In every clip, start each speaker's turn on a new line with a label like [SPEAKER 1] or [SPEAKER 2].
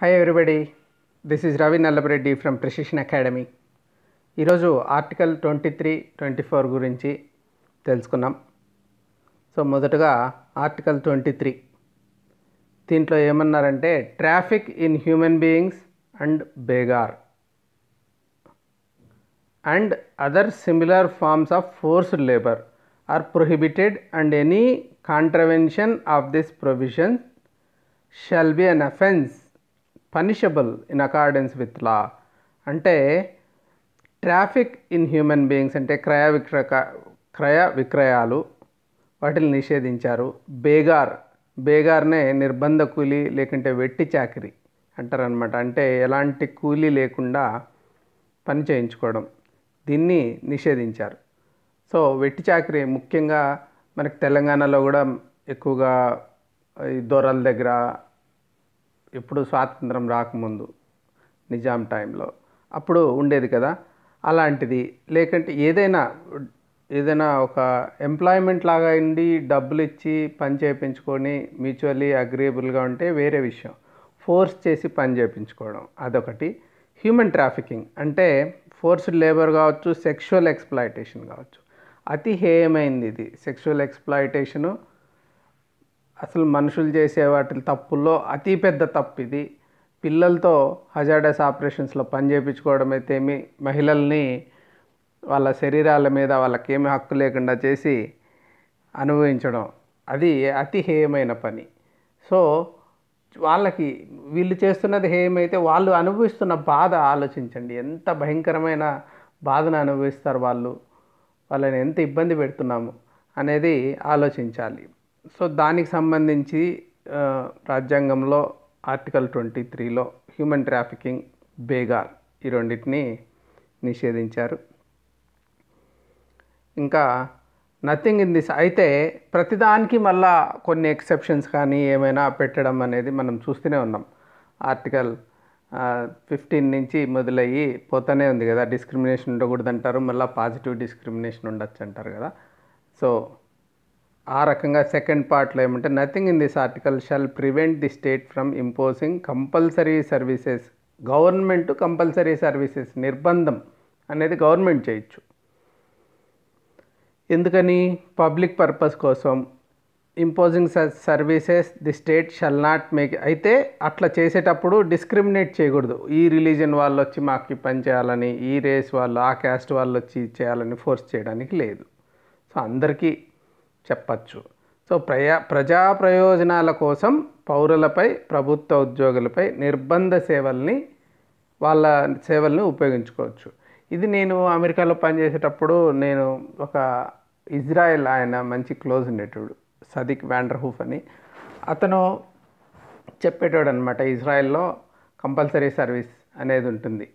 [SPEAKER 1] hi everybody this is Ravi Nallabareddy from precision academy ఈరోజు article twenty three twenty four గురించి తెలుసుకున్నాం so మొదటగా article twenty three దీంట్లో ఏమన్నారంటే traffic in human beings and begar and other similar forms of forced labour are prohibited and any contravention of this provision shall be an offence punishable in accordance with law అంటే traffic in human beings అంటే క్రయ విక్రయ క్రయ విక్రయాలు వాటిని నిషేధించారు బేగార్ బేగార్నే నిర్బంధ కూలీ లేకుంటే వెట్టి చాకరీ అంటారనమాట అంటే ఎలాంటి కూలీ లేకుండా పని చేయించుకోవడం దీన్ని నిషేధించారు సో వెట్టి చాకరీ ముఖ్యంగా మనకు తెలంగాణలో కూడా ఎక్కువగా ఈ దొరల దగ్గర ఎప్పుడు స్వాతంత్రం రాకముందు నిజాం టైంలో అప్పుడు ఉండేది కదా అలాంటిది లేకంటే ఏదైనా ఏదైనా ఒక ఎంప్లాయ్మెంట్ లాగా ఉండి డబ్బులు ఇచ్చి పని చేయించుకొని మ్యూచువల్లీ అగ్రియబుల్గా ఉంటే వేరే విషయం ఫోర్స్ చేసి పని చేయించుకోవడం అదొకటి హ్యూమన్ ట్రాఫికింగ్ అంటే ఫోర్స్డ్ లేబర్ కావచ్చు సెక్షువల్ ఎక్స్ప్లాయిటేషన్ కావచ్చు అతి హేయమైంది ఇది సెక్షువల్ ఎక్స్ప్లాయిటేషను అసలు మనుషులు చేసే వాటి తప్పుల్లో అతి పెద్ద తప్పు ఇది పిల్లలతో హజార్డస్ ఆపరేషన్స్లో పని చేయించుకోవడం అయితే మహిళల్ని వాళ్ళ శరీరాల మీద వాళ్ళకి ఏమి హక్కు లేకుండా చేసి అనుభవించడం అది అతి హేయమైన పని సో వాళ్ళకి వీళ్ళు చేస్తున్నది హేయమైతే వాళ్ళు అనుభవిస్తున్న బాధ ఆలోచించండి ఎంత భయంకరమైన బాధను అనుభవిస్తారు వాళ్ళు వాళ్ళని ఎంత ఇబ్బంది పెడుతున్నాము అనేది ఆలోచించాలి సో దానికి సంబంధించి రాజ్యాంగంలో ఆర్టికల్ ట్వంటీ త్రీలో హ్యూమన్ ట్రాఫికింగ్ బేగా ఈ రెండింటిని నిషేధించారు ఇంకా నథింగ్ ఇన్ దిస్ అయితే ప్రతిదానికి మళ్ళా కొన్ని ఎక్సెప్షన్స్ కానీ ఏమైనా పెట్టడం అనేది మనం చూస్తూనే ఉన్నాం ఆర్టికల్ ఫిఫ్టీన్ నుంచి మొదలయ్యి పోతూనే ఉంది కదా డిస్క్రిమినేషన్ ఉండకూడదు అంటారు మళ్ళీ పాజిటివ్ డిస్క్రిమినేషన్ ఉండొచ్చు అంటారు కదా సో ఆ రకంగా సెకండ్ పార్ట్లో ఏమంటే nothing in this article shall prevent the state from imposing compulsory services government compulsory services నిర్బంధం అనేది గవర్నమెంట్ చేయొచ్చు ఎందుకని పబ్లిక్ పర్పస్ కోసం imposing services the state shall not make అయితే అట్లా చేసేటప్పుడు డిస్క్రిమినేట్ చేయకూడదు ఈ రిలీజన్ వాళ్ళు వచ్చి మాకు పని చేయాలని ఈ రేస్ వాళ్ళు ఆ క్యాస్ట్ వాళ్ళు వచ్చి చేయాలని ఫోర్స్ చేయడానికి లేదు సో అందరికీ చెప్పచ్చు సో ప్రయా ప్రజా ప్రయోజనాల కోసం పౌరులపై ప్రభుత్వ ఉద్యోగులపై నిర్బంధ సేవల్ని వాళ్ళ సేవల్ని ఉపయోగించుకోవచ్చు ఇది నేను అమెరికాలో పనిచేసేటప్పుడు నేను ఒక ఇజ్రాయెల్ ఆయన మంచి క్లోజ్ ఉండేటోడు సదిక్ వ్యాండర్హూఫ్ అని అతను చెప్పేటోడు అనమాట ఇజ్రాయెల్లో కంపల్సరీ సర్వీస్ అనేది ఉంటుంది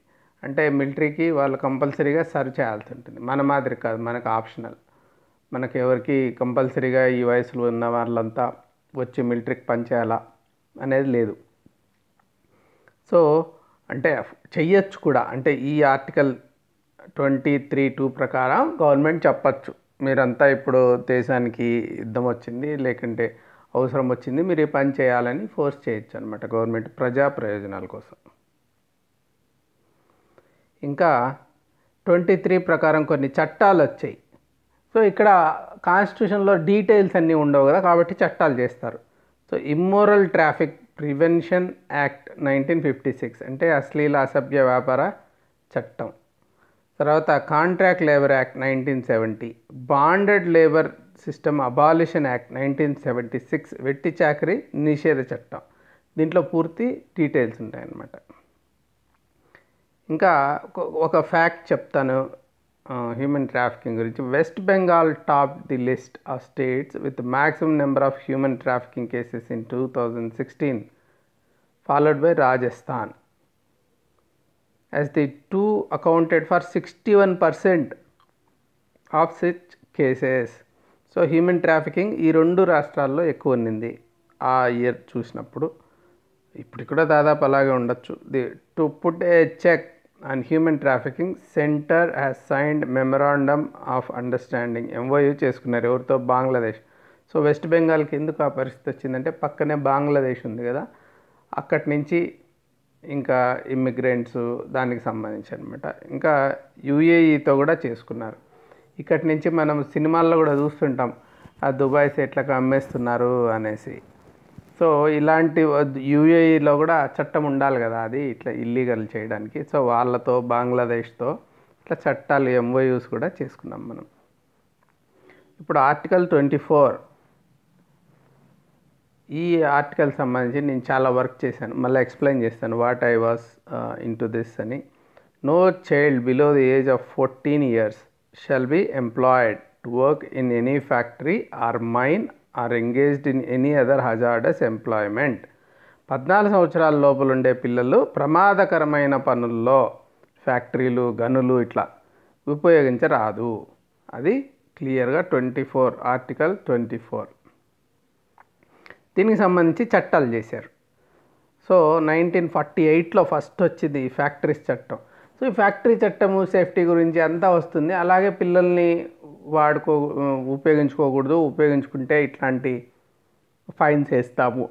[SPEAKER 1] అంటే మిలిటరీకి వాళ్ళు కంపల్సరీగా సర్వ్ చేయాల్సి ఉంటుంది మన మాదిరి కాదు మనకు ఆప్షనల్ మనకి ఎవరికి కంపల్సరీగా ఈ వయసులో ఉన్న వాళ్ళంతా వచ్చి మిలిటరీకి పనిచేయాలా అనేది లేదు సో అంటే చెయ్యొచ్చు కూడా అంటే ఈ ఆర్టికల్ ట్వంటీ త్రీ టూ ప్రకారం గవర్నమెంట్ చెప్పచ్చు మీరంతా ఇప్పుడు దేశానికి యుద్ధం వచ్చింది లేకుంటే అవసరం వచ్చింది మీరు పని చేయాలని ఫోర్స్ చేయొచ్చు అనమాట గవర్నమెంట్ ప్రజా ప్రయోజనాల కోసం ఇంకా ట్వంటీ త్రీ ప్రకారం కొన్ని చట్టాలు వచ్చాయి సో ఇక్కడ కాన్స్టిట్యూషన్లో డీటెయిల్స్ అన్నీ ఉండవు కదా కాబట్టి చట్టాలు చేస్తారు so immoral traffic prevention act nineteen fifty six అంటే అశ్లీల అసభ్య వ్యాపార చట్టం తర్వాత contract labour act nineteen seventy bonded labour system abolition act nineteen seventy six వెట్టి చాకరీ నిషేధ చట్టం దీంట్లో పూర్తి డీటెయిల్స్ ఉంటాయన్నమాట ఇంకా ఒక ఫ్యాక్ట్ చెప్తాను హ్యూమన్ ట్రాఫికింగ్ గురించి West Bengal top the list ఆ states with maximum number of human trafficking cases in two thousand sixteen followed by Rajasthan two accounted for sixty one percent of such cases so human trafficking ఈ రెండు రాష్ట్రాల్లో ఎక్కువ ఉన్నింది ఆ year చూసినప్పుడు ఇప్పుడు కూడా దాదాపు అలాగే ఉండొచ్చు the to put a check and human trafficking centre has signed memorandum of understanding MOU చేసుకున్నారు ఎవరితో బంగ్లాదేశ్ సో వెస్ట్ బెంగాల్కి ఎందుకు ఆ పరిస్థితి వచ్చిందంటే పక్కనే బంగ్లాదేశ్ ఉంది కదా అక్కడి నుంచి ఇంకా ఇమ్మిగ్రెంట్స్ దానికి సంబంధించి అనమాట ఇంకా యూఏఈతో e కూడా చేసుకున్నారు ఇక్కడి నుంచి మనం సినిమాల్లో కూడా చూస్తుంటాం ఆ దుబాయ్ సెట్లకు అమ్మేస్తున్నారు అనేసి సో ఇలాంటి యూఏఈలో కూడా చట్టం ఉండాలి కదా అది ఇట్లా ఇల్లీగల్ చేయడానికి సో వాళ్ళతో బంగ్లాదేశ్తో ఇట్లా చట్టాలు ఎంఓయూస్ కూడా చేసుకున్నాం మనం ఇప్పుడు ఆర్టికల్ ట్వంటీ ఫోర్ ఈ ఆర్టికల్ సంబంధించి నేను చాలా వర్క్ చేశాను మళ్ళీ ఎక్స్ప్లెయిన్ చేస్తాను what I was in to this అని no child below the age of fourteen years shall be employed to work in any factory or mine or engaged in any other hazardous employment పద్నాలుగు సంవత్సరాల లోపల ఉండే పిల్లలు ప్రమాదకరమైన పనుల్లో ఫ్యాక్టరీలు గనులు ఇట్లా ఉపయోగించరాదు అది క్లియర్గా twenty four article twenty four దీనికి సంబంధించి చట్టాలు చేశారు సో నైన్టీన్ ఫార్టీ ఎయిట్లో ఫస్ట్ వచ్చింది ఈ ఫ్యాక్టరీస్ చట్టం సో ఈ ఫ్యాక్టరీ చట్టము సేఫ్టీ గురించి అంతా వస్తుంది అలాగే పిల్లల్ని వాడుకో ఉపయోగించుకోకూడదు ఉపయోగించుకుంటే ఇట్లాంటి ఫైన్స్ వేస్తాము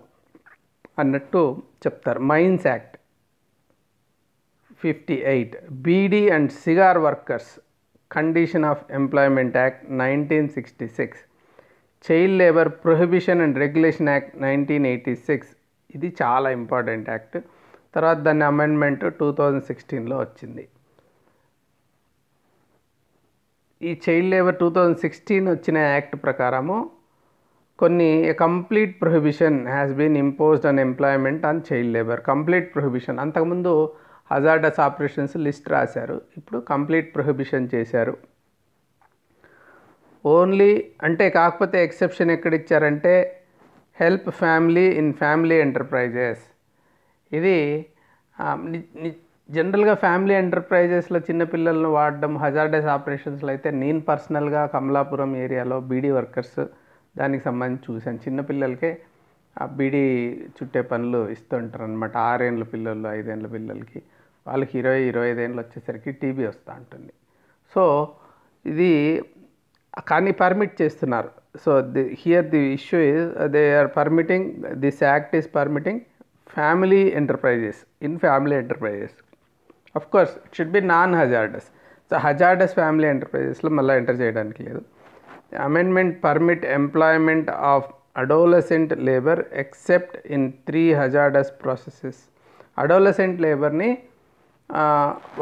[SPEAKER 1] అన్నట్టు చెప్తారు mines act fifty eight beedi and cigar workers condition of employment act nineteen sixty six child labour prohibition and regulation act nineteen eighty six ఇది చాలా ఇంపార్టెంట్ యాక్ట్ తర్వాత దాని అమెండ్మెంట్ టూ థౌజండ్ సిక్స్టీన్లో వచ్చింది ఈ child labour two thousand sixteen వచ్చిన act ప్రకారము కొన్ని complete prohibition has been imposed an employment on child labour complete prohibition అంతకుముందు హజార్డస్ ఆపరేషన్స్ లిస్ట్ రాశారు ఇప్పుడు కంప్లీట్ ప్రొహిబిషన్ చేశారు ఓన్లీ అంటే కాకపోతే ఎక్సెప్షన్ ఎక్కడ ఇచ్చారంటే help family in family enterprises ఇది జనరల్గా ఫ్యామిలీ ఎంటర్ప్రైజెస్లో చిన్నపిల్లలను వాడడం హజార్డెస్ ఆపరేషన్స్లో అయితే నేను పర్సనల్గా కమలాపురం ఏరియాలో బీడీ వర్కర్స్ దానికి సంబంధించి చూశాను పిల్లలకే ఆ బీడీ చుట్టే పనులు ఇస్తుంటారు అనమాట ఆరేళ్ళ పిల్లలు ఐదేళ్ళ పిల్లలకి వాళ్ళకి ఇరవై ఇరవై ఐదేళ్ళు వచ్చేసరికి టీబీ వస్తూ ఉంటుంది సో ఇది కానీ పర్మిట్ చేస్తున్నారు so the here the issue is they are permitting this act is permitting family enterprises in family enterprises of course it should be non hazardous so hazardous family ఎంటర్ప్రైజెస్లో మళ్ళీ enter చేయడానికి లేదు amendment permit employment of adolescent labour except in three hazardous processes adolescent లేబర్ని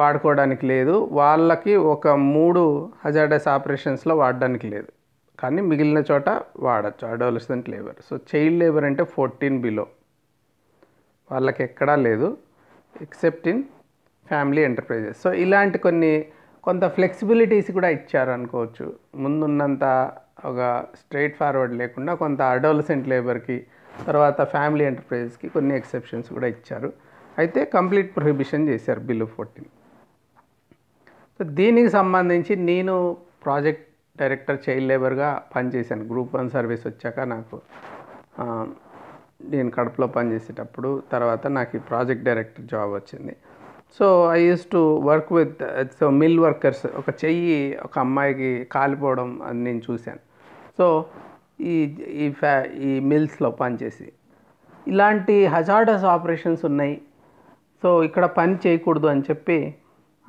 [SPEAKER 1] వాడుకోవడానికి లేదు వాళ్ళకి ఒక మూడు హజార్డస్ ఆపరేషన్స్లో వాడడానికి లేదు కానీ మిగిలిన చోట వాడచ్చు adolescent labour so child labour అంటే ఫోర్టీన్ బిలో వాళ్ళకి ఎక్కడా లేదు except in family enterprises so ఇలాంటి కొన్ని కొంత ఫ్లెక్సిబిలిటీస్ కూడా ఇచ్చారు అనుకోవచ్చు ముందున్నంత ఒక స్ట్రైట్ ఫార్వర్డ్ లేకుండా కొంత అడోలసెంట్ లేబర్కి తర్వాత ఫ్యామిలీ ఎంటర్ప్రైజెస్కి కొన్ని ఎక్సెప్షన్స్ కూడా ఇచ్చారు అయితే కంప్లీట్ ప్రొహిబిషన్ చేశారు బిల్లు ఫోర్టీన్ సో దీనికి సంబంధించి నేను ప్రాజెక్ట్ డైరెక్టర్ చైల్డ్ లేబర్గా పనిచేశాను గ్రూప్ వన్ సర్వీస్ వచ్చాక నాకు నేను కడపలో పనిచేసేటప్పుడు తర్వాత నాకు ఈ ప్రాజెక్ట్ డైరెక్టర్ జాబ్ వచ్చింది so I use to work with so mill workers ఒక చెయ్యి ఒక అమ్మాయికి కాలిపోవడం అని నేను చూశాను సో ఈ ఈ ఫ్యా ఈ మిల్స్లో పనిచేసి ఇలాంటి హజార్డస్ ఆపరేషన్స్ ఉన్నాయి సో ఇక్కడ పని చేయకూడదు అని చెప్పి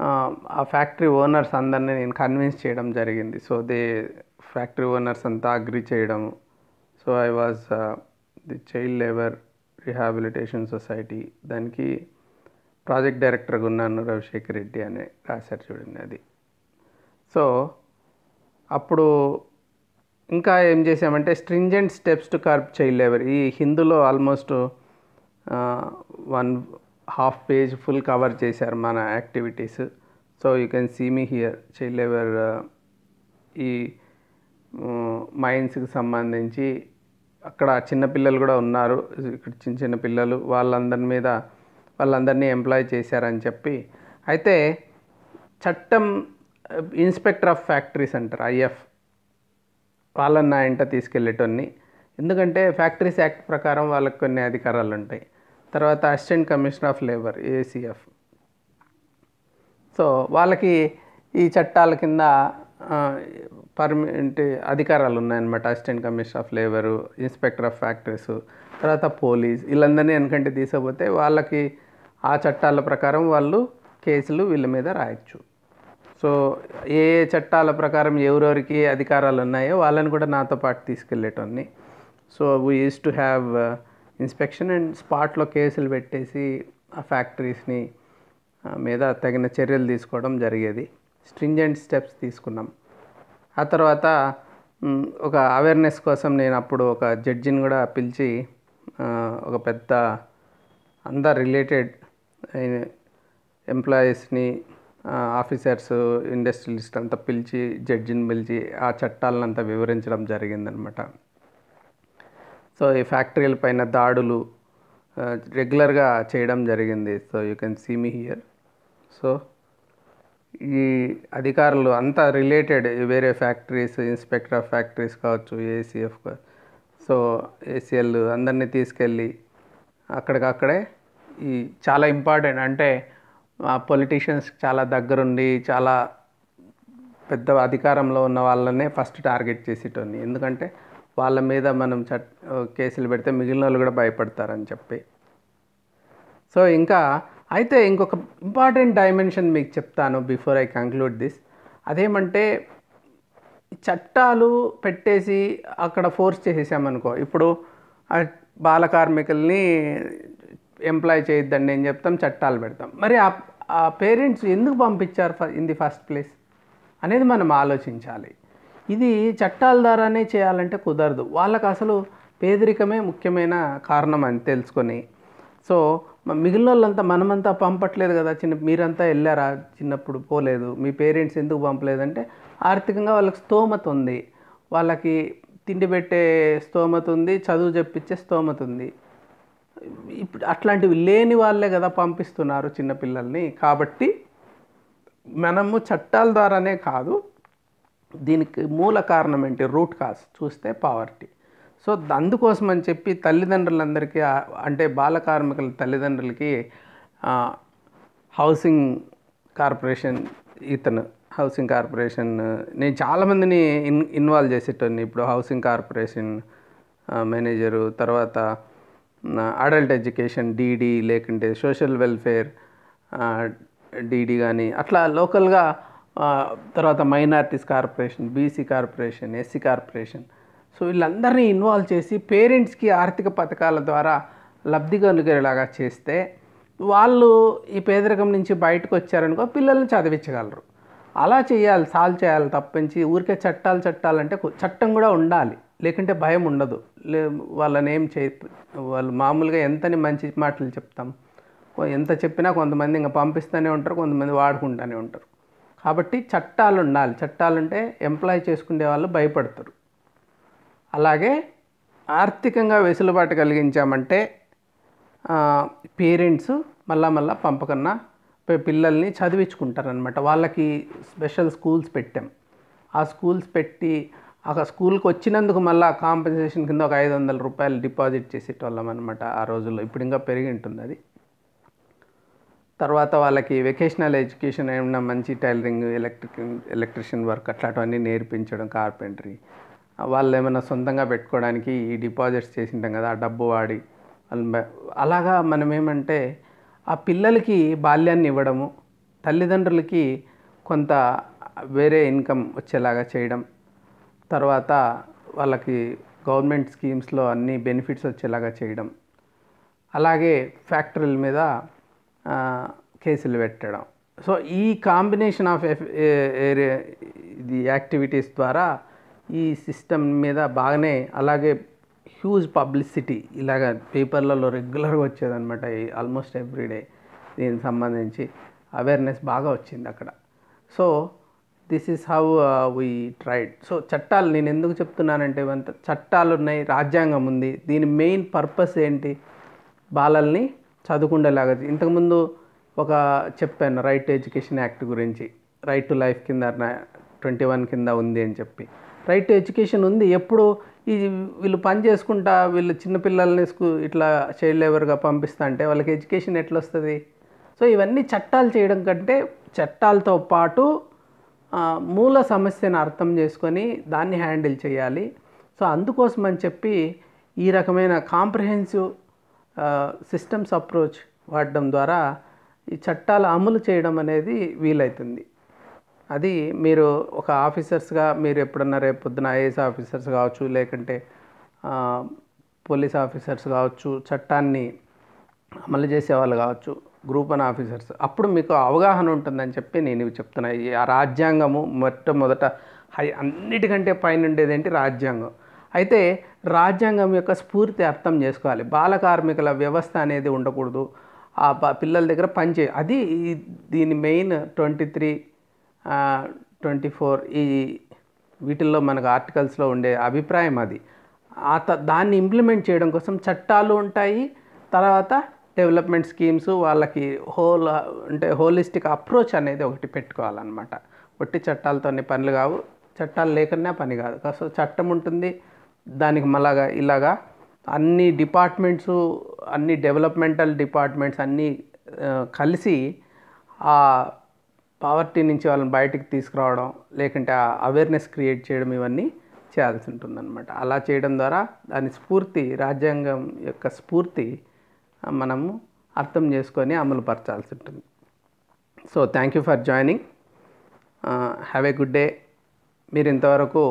[SPEAKER 1] ఆ ఫ్యాక్టరీ ఓనర్స్ అందరినీ నేను కన్విన్స్ చేయడం జరిగింది సో దే ఫ్యాక్టరీ ఓనర్స్ అంతా అగ్రి చేయడం so I was the child labour rehabilitation society దానికి ప్రాజెక్ట్ డైరెక్టర్ ఉన్నాను రవిశేఖర్ రెడ్డి అనే రాశారు చూడండి అది సో అప్పుడు ఇంకా ఏం చేసామంటే stringent steps to curb child labour ఈ హిందూలో almost one half page full cover చేశారు మన activities so you can see me here child labour ఈ మైండ్స్కి సంబంధించి అక్కడ చిన్నపిల్లలు కూడా ఉన్నారు ఇక్కడ చిన్న చిన్న పిల్లలు వాళ్ళందరి మీద వాళ్ళందరినీ ఎంప్లాయ్ చేశారని చెప్పి అయితే చట్టం ఇన్స్పెక్టర్ ఆఫ్ ఫ్యాక్టరీస్ అంటారు ఐఎఫ్ వాళ్ళని నా ఇంట తీసుకెళ్ళేటోన్ని ఎందుకంటే ఫ్యాక్టరీస్ యాక్ట్ ప్రకారం వాళ్ళకి కొన్ని అధికారాలు ఉంటాయి తర్వాత assistant commissioner of labour ACF so వాళ్ళకి ఈ చట్టాల కింద పర్మిట్ అధికారాలు ఉన్నాయన్నమాట assistant commissioner of labour inspector of factories తర్వాత పోలీస్ వీళ్ళందరినీ వెనకంటే తీసుకపోతే వాళ్ళకి ఆ చట్టాల ప్రకారం వాళ్ళు కేసులు వీళ్ళ మీద రాయొచ్చు సో ఏ చట్టాల ప్రకారం ఎవరెవరికి అధికారాలు ఉన్నాయో వాళ్ళని కూడా నాతో పాటు తీసుకెళ్ళేటోన్ని so we use to have inspection and స్పాట్లో కేసులు పెట్టేసి ఆ ఫ్యాక్టరీస్ని మీద తగిన చర్యలు తీసుకోవడం జరిగేది స్ట్రింజెంట్ స్టెప్స్ తీసుకున్నాం ఆ తర్వాత ఒక అవేర్నెస్ కోసం నేను అప్పుడు ఒక జడ్జిని కూడా పిలిచి ఒక పెద్ద అందరు రిలేటెడ్ ఎంప్లాయీస్ని ఆఫీసర్స్ ఇండస్ట్రియలిస్ట్ అంతా పిలిచి జడ్జిని పిలిచి ఆ చట్టాలనంతా వివరించడం జరిగిందనమాట సో ఈ ఫ్యాక్టరీల పైన దాడులు రెగ్యులర్గా చేయడం జరిగింది so you can see me here so ఈ అధికారులు అంతా రిలేటెడ్ వేరే ఫ్యాక్టరీస్ ఇన్స్పెక్టర్ ఆఫ్ ఫ్యాక్టరీస్ కావచ్చు ఏసీఎఫ్ సో ఏసీఎల్ అందరినీ తీసుకెళ్ళి అక్కడికక్కడే ఈ చాలా ఇంపార్టెంట్ అంటే పొలిటీషియన్స్ చాలా దగ్గరుండి చాలా పెద్ద అధికారంలో ఉన్న వాళ్ళనే ఫస్ట్ టార్గెట్ చేసేటోని ఎందుకంటే వాళ్ళ మీద మనం చట్ కేసులు పెడితే మిగిలిన వాళ్ళు కూడా భయపడతారని చెప్పి సో ఇంకా అయితే ఇంకొక ఇంపార్టెంట్ డైమెన్షన్ మీకు చెప్తాను బిఫోర్ ఐ కంక్లూడ్ దిస్ అదేమంటే చట్టాలు పెట్టేసి అక్కడ ఫోర్స్ చేసేసామనుకో ఇప్పుడు బాల కార్మికుల్ని ఎంప్లాయ్ చేయొద్దండి అని చెప్తాం చట్టాలు పెడతాం మరి ఆ పేరెంట్స్ ఎందుకు పంపించారు ఇన్ ది ఫస్ట్ ప్లేస్ అనేది మనం ఆలోచించాలి ఇది చట్టాల ద్వారానే చేయాలంటే కుదరదు వాళ్ళకు అసలు పేదరికమే ముఖ్యమైన కారణం అని తెలుసుకొని సో మిగిలిన వాళ్ళంతా మనమంతా పంపట్లేదు కదా చిన్న మీరంతా వెళ్ళారా చిన్నప్పుడు పోలేదు మీ పేరెంట్స్ ఎందుకు పంపలేదంటే ఆర్థికంగా వాళ్ళకి స్తోమత ఉంది వాళ్ళకి తిండి పెట్టే స్తోమత ఉంది చదువు చెప్పించే స్తోమత ఉంది ఇప్పుడు అట్లాంటివి లేని వాళ్ళే కదా పంపిస్తున్నారు చిన్నపిల్లల్ని కాబట్టి మనము చట్టాల ద్వారానే కాదు దీనికి మూల కారణం ఏంటి రూట్ కాజ్ చూస్తే పావర్టీ సో అందుకోసం అని చెప్పి తల్లిదండ్రులందరికీ అంటే బాల కార్మికుల తల్లిదండ్రులకి హౌసింగ్ కార్పొరేషన్ ఇతను హౌసింగ్ కార్పొరేషన్ నేను చాలామందిని ఇన్ ఇన్వాల్వ్ చేసేటోని ఇప్పుడు హౌసింగ్ కార్పొరేషన్ మేనేజరు తర్వాత అడల్ట్ ఎడ్యుకేషన్ డీడీ లేకుంటే సోషల్ వెల్ఫేర్ డీడీ కానీ అట్లా లోకల్గా తర్వాత minorities corporation BC corporation SC corporation so వీళ్ళందరినీ ఇన్వాల్వ్ చేసి పేరెంట్స్కి ఆర్థిక పథకాల ద్వారా లబ్ధి కనుగొనేలాగా చేస్తే వాళ్ళు ఈ పేదరికం నుంచి బయటకు వచ్చారనుకో పిల్లల్ని చదివించగలరు అలా చేయాలి సాల్వ్ చేయాలి తప్పించి ఊరికే చట్టాలు చట్టాలంటే చట్టం కూడా ఉండాలి లేకుంటే భయం ఉండదు లే వాళ్ళని ఏం చే వాళ్ళు మామూలుగా ఎంతని మంచి మాటలు చెప్తాం ఎంత చెప్పినా కొంతమంది ఇంకా పంపిస్తూనే ఉంటారు కొంతమంది వాడుకుంటూనే ఉంటారు కాబట్టి చట్టాలు ఉండాలి చట్టాలు ఉంటే ఎంప్లాయ్ చేసుకునే వాళ్ళు భయపడతారు అలాగే ఆర్థికంగా వెసులుబాటు కలిగించామంటే పేరెంట్స్ మళ్ళా మళ్ళా పంపకన్నా పిల్లల్ని చదివించుకుంటారనమాట వాళ్ళకి స్పెషల్ స్కూల్స్ పెట్టాం ఆ స్కూల్స్ పెట్టి ఆ స్కూల్కి వచ్చినందుకు మళ్ళీ కాంపెన్సేషన్ కింద ఒక ఐదు వందల రూపాయలు డిపాజిట్ చేసేటోళ్ళం అనమాట ఆ రోజుల్లో ఇప్పుడు ఇంకా పెరిగి ఉంటుంది అది తర్వాత వాళ్ళకి వెకేషనల్ ఎడ్యుకేషన్ ఏమన్నా మంచి టైలరింగ్ ఎలక్ట్రిక్ ఎలక్ట్రిషియన్ వర్క్ అట్లాంటివన్నీ నేర్పించడం కార్పెంటరీ వాళ్ళు ఏమైనా సొంతంగా పెట్టుకోవడానికి ఈ డిపాజిట్స్ చేసింటాం కదా ఆ డబ్బు వాడి అలాగా మనం ఏమంటే ఆ పిల్లలకి బాల్యాన్ని ఇవ్వడము తల్లిదండ్రులకి కొంత వేరే ఇన్కమ్ వచ్చేలాగా చేయడం తర్వాత వాళ్ళకి గవర్నమెంట్ స్కీమ్స్లో అన్ని బెనిఫిట్స్ వచ్చేలాగా చేయడం అలాగే ఫ్యాక్టరీల మీద కేసులు పెట్టడం సో ఈ కాంబినేషన్ ఆఫ్ ఎఫ్ ఇది యాక్టివిటీస్ ద్వారా ఈ సిస్టమ్ మీద బాగానే అలాగే హ్యూజ్ పబ్లిసిటీ ఇలాగ పేపర్లలో రెగ్యులర్గా వచ్చేదనమాట ఆల్మోస్ట్ ఎవ్రీడే దీనికి సంబంధించి అవేర్నెస్ బాగా వచ్చింది అక్కడ so this is how we tried so చట్టాలు నేను ఎందుకు చెప్తున్నానంటే ఇవంత చట్టాలు ఉన్నాయి రాజ్యాంగం ఉంది దీని మెయిన్ పర్పస్ ఏంటి బాలల్ని చదువుకుండేలాగా ఇంతకుముందు ఒక చెప్పాను రైట్ టు ఎడ్యుకేషన్ యాక్ట్ గురించి రైట్ టు లైఫ్ కింద ట్వంటీ వన్ కింద ఉంది అని చెప్పి రైట్ టు ఎడ్యుకేషన్ ఉంది ఎప్పుడు ఈ వీళ్ళు పని చేసుకుంటా వీళ్ళు చిన్నపిల్లల్ని స్కూ ఇట్లా చైల్డ్ లేబర్గా పంపిస్తా అంటే వాళ్ళకి ఎడ్యుకేషన్ ఎట్లా వస్తుంది సో ఇవన్నీ చట్టాలు చేయడం కంటే చట్టాలతో పాటు మూల సమస్యను అర్థం చేసుకొని దాన్ని హ్యాండిల్ చేయాలి సో అందుకోసం అని చెప్పి ఈ రకమైన కాంప్రహెన్సివ్ సిస్టమ్స్ అప్రోచ్ వాడడం ద్వారా ఈ చట్టాలు అమలు చేయడం అనేది వీలవుతుంది అది మీరు ఒక ఆఫీసర్స్గా మీరు ఎప్పుడన్నా రేపు పొద్దున ఐఏఎస్ ఆఫీసర్స్ కావచ్చు లేకంటే పోలీస్ ఆఫీసర్స్ కావచ్చు చట్టాన్ని అమలు చేసే వాళ్ళు కావచ్చు గ్రూప్ వన్ ఆఫీసర్స్ అప్పుడు మీకు అవగాహన ఉంటుందని చెప్పి నేను ఇవి చెప్తున్నా ఆ రాజ్యాంగము మొట్టమొదట హై అన్నిటికంటే పైన ఉండేది ఏంటి రాజ్యాంగం అయితే రాజ్యాంగం యొక్క స్ఫూర్తి అర్థం చేసుకోవాలి బాల కార్మికుల వ్యవస్థ అనేది ఉండకూడదు ఆ పిల్లల దగ్గర పనిచే అది దీని main twenty three twenty four ఈ వీటిల్లో మనకు ఆర్టికల్స్లో ఉండే అభిప్రాయం అది ఆ దాన్ని ఇంప్లిమెంట్ చేయడం కోసం చట్టాలు ఉంటాయి తర్వాత డెవలప్మెంట్ స్కీమ్స్ వాళ్ళకి హోల్ అంటే హోలిస్టిక్ అప్రోచ్ అనేది ఒకటి పెట్టుకోవాలన్నమాట ఒట్టి చట్టాలతో పనులు కావు చట్టాలు లేకున్నా పని కాదు కాస్త చట్టం ఉంటుంది దానికి మళ్ళాగా ఇలాగా అన్ని డిపార్ట్మెంట్స్ అన్ని డెవలప్మెంటల్ డిపార్ట్మెంట్స్ అన్నీ కలిసి ఆ పావర్టీ నుంచి వాళ్ళని బయటికి తీసుకురావడం లేకుంటే ఆ అవేర్నెస్ క్రియేట్ చేయడం ఇవన్నీ చేయాల్సి ఉంటుందన్నమాట అలా చేయడం ద్వారా దాని స్ఫూర్తి రాజ్యాంగం యొక్క స్ఫూర్తి మనము అర్థం చేసుకొని అమలుపరచాల్సి ఉంటుంది so thank you for joining have a good day మీరు ఇంతవరకు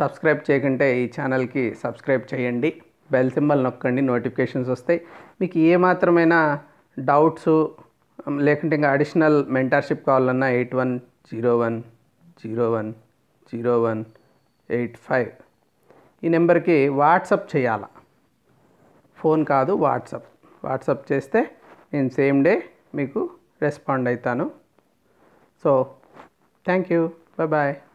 [SPEAKER 1] సబ్స్క్రైబ్ uh, చేయకుంటే ఈ ఛానల్కి సబ్స్క్రైబ్ చేయండి బెల్ సింబల్ నొక్కండి నోటిఫికేషన్స్ వస్తాయి మీకు ఏమాత్రమైన డౌట్స్ um, లేకుంటే ఇంకా అడిషనల్ మెంటర్షిప్ కావాలన్నా eight one zero one zero one zero one eight five ఈ నెంబర్కి వాట్సప్ చేయాలా ఫోన్ కాదు వాట్సాప్ వాట్సాప్ చేస్తే నేను సేమ్ డే మీకు రెస్పాండ్ అవుతాను so thank you bye bye